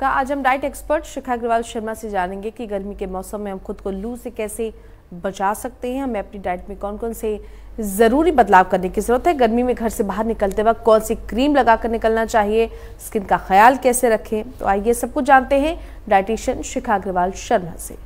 का आज हम डाइट एक्सपर्ट शिखा अग्रवाल शर्मा से जानेंगे कि गर्मी के मौसम में हम खुद को लू से कैसे बचा सकते हैं हमें अपनी डाइट में कौन कौन से ज़रूरी बदलाव करने की ज़रूरत है गर्मी में घर से बाहर निकलते वक्त कौन सी क्रीम लगा कर निकलना चाहिए स्किन का ख्याल कैसे रखें तो आइए सब कुछ जानते हैं डाइटिशियन शिखा अग्रवाल शर्मा से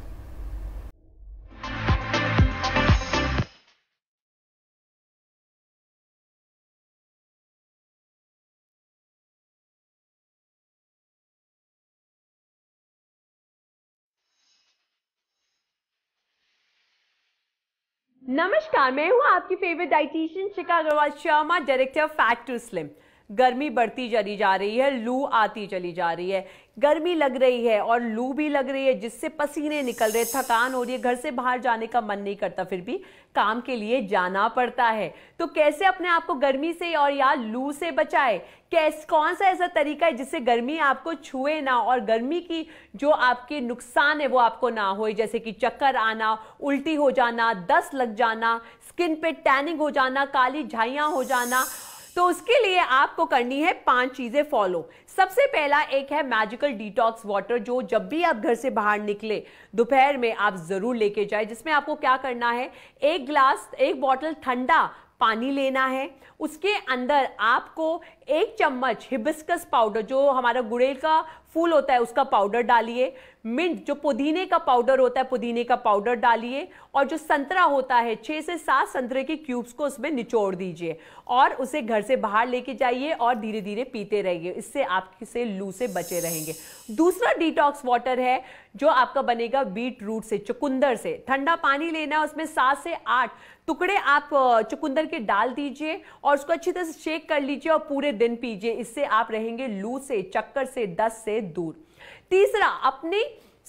नमस्कार मैं हूँ आपकी favourite dietitian Shikha Agarwal Sharma director fat to slim गर्मी बढ़ती चली जा रही है लू आती चली जा रही है गर्मी लग रही है और लू भी लग रही है जिससे पसीने निकल रहे थकान हो रही है घर से बाहर जाने का मन नहीं करता फिर भी काम के लिए जाना पड़ता है तो कैसे अपने आप को गर्मी से और या लू से बचाए कैस कौन सा ऐसा तरीका है जिससे गर्मी आपको छुए ना और गर्मी की जो आपके नुकसान है वो आपको ना हो जैसे कि चक्कर आना उल्टी हो जाना दस लग जाना स्किन पे टैनिंग हो जाना काली झाइयाँ हो जाना तो उसके लिए आपको करनी है पांच चीजें फॉलो सबसे पहला एक है मैजिकल डिटॉक्स वाटर जो जब भी आप घर से बाहर निकले दोपहर में आप जरूर लेके जाए जिसमें आपको क्या करना है एक ग्लास एक बॉटल ठंडा पानी लेना है उसके अंदर आपको एक चम्मच हिबिस्कस पाउडर जो हमारा गुड़ेल का फूल होता है उसका पाउडर डालिए मिंट जो पुदीने का पाउडर होता है पुदीने का पाउडर डालिए और जो संतरा होता है छः से सात संतरे के क्यूब्स को उसमें निचोड़ दीजिए और उसे घर से बाहर लेके जाइए और धीरे धीरे पीते रहिए इससे आप किसे लू से बचे रहेंगे दूसरा डिटॉक्स वाटर है जो आपका बनेगा बीट रूट से चुकंदर से ठंडा पानी लेना उसमें सात से आठ टुकड़े आप चुकंदर के डाल दीजिए और उसको अच्छी तरह से शेक कर लीजिए और पूरे दिन पीजिए इससे आप रहेंगे लू से चक्कर से दस से दूर तीसरा अपने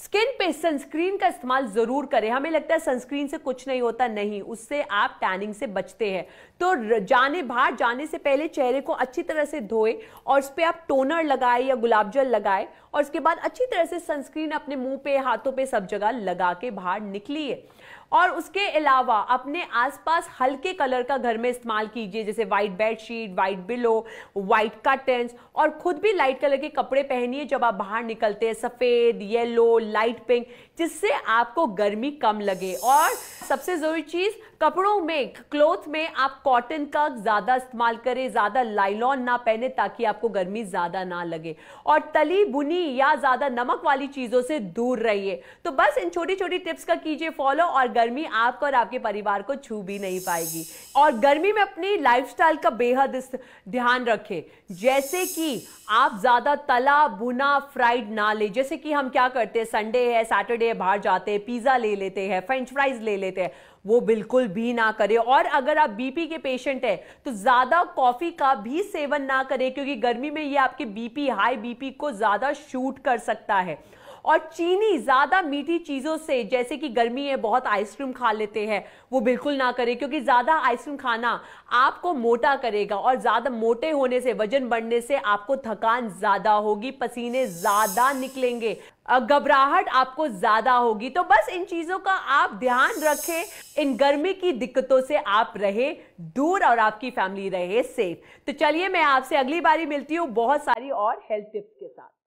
स्किन पे सनस्क्रीन का इस्तेमाल जरूर करें हमें लगता है सनस्क्रीन से कुछ नहीं होता नहीं उससे आप टैनिंग से बचते हैं तो जाने बाहर जाने से पहले चेहरे को अच्छी तरह से धोए और उस पर आप टोनर लगाए या गुलाब जल लगाए और उसके बाद अच्छी तरह से सनस्क्रीन अपने मुंह पे हाथों पे सब जगह लगा के बाहर निकलिए और उसके अलावा अपने आसपास हल्के कलर का घर में इस्तेमाल कीजिए जैसे white bedsheet white pillow white curtains और खुद भी लाइट कलर के कपड़े पहनिए जब आप बाहर निकलते हैं सफ़ेद येलो लाइट पिंक जिससे आपको गर्मी कम लगे और सबसे ज़रूरी चीज़ कपड़ों में क्लोथ में आप कॉटन का ज़्यादा इस्तेमाल करें ज़्यादा लाइलॉन ना पहने ताकि आपको गर्मी ज़्यादा ना लगे और तली बुनी या ज़्यादा नमक वाली चीज़ों से दूर रहिए तो बस इन छोटी छोटी टिप्स का कीजिए फॉलो और गर्मी आपको और आपके परिवार को छू भी नहीं पाएगी और गर्मी में अपनी लाइफस्टाइल का बेहद ध्यान रखें जैसे कि आप ज़्यादा तला बुना फ्राइड ना ले जैसे कि हम क्या करते हैं संडे है सैटरडे है बाहर जाते हैं पिज़्ज़ा ले लेते हैं फ्रेंच फ्राइज ले लेते हैं वो बिल्कुल भी ना करें और अगर आप बीपी के पेशेंट हैं तो ज़्यादा कॉफ़ी का भी सेवन ना करें क्योंकि गर्मी में ये आपके बीपी हाई बीपी को ज़्यादा शूट कर सकता है और चीनी ज़्यादा मीठी चीज़ों से जैसे कि गर्मी है बहुत आइसक्रीम खा लेते हैं वो बिल्कुल ना करें क्योंकि ज़्यादा आइसक्रीम खाना आपको मोटा करेगा और ज़्यादा मोटे होने से वजन बढ़ने से आपको थकान ज़्यादा होगी पसीने ज़्यादा निकलेंगे घबराहट आपको ज्यादा होगी तो बस इन चीजों का आप ध्यान रखें इन गर्मी की दिक्कतों से आप रहे दूर और आपकी फैमिली रहे सेफ तो चलिए मैं आपसे अगली बारी मिलती हूँ बहुत सारी और हेल्थ टिप्स के साथ